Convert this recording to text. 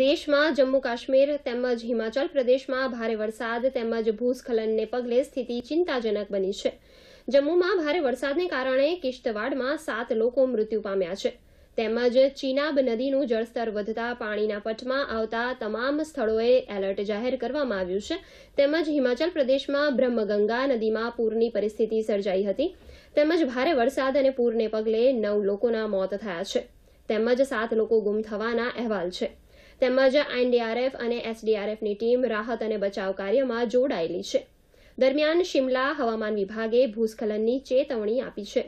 દેશમાં જમ્મુ કાશ્મીર તેમજ હિમાચલ પ્રદેશમાં ભારે વરસાદ તેમજ ભૂસ્ખલનને પગલે સ્થિતિ ચિંતાજનક બની છે જમ્મુમાં ભારે વરસાદને કારણે કિશ્તવાડમાં સાત લોકો મૃત્યુ પામ્યા છે તેમજ ચીનાબ નદીનું જળસ્તર વધતા પાણીના પટમાં આવતા તમામ સ્થળોએ એલર્ટ જાહેર કરવામાં આવ્યું છે તેમજ હિમાચલ પ્રદેશમાં બ્રહ્મગંગા નદીમાં પૂરની પરિસ્થિતિ સર્જાઈ હતી તેમજ ભારે વરસાદ અને પૂરને પગલે નવ લોકોના મોત થયા છે તેમજ સાત લોકો ગુમ થવાના અહેવાલ છે તેમજ એનડીઆરએફ અને એસડીઆરએફની ટીમ રાહત અને બચાવ કાર્યમાં જોડાયેલી છે દરમિયાન શિમલા હવામાન વિભાગે ભૂસ્ખલનની ચેતવણી આપી છે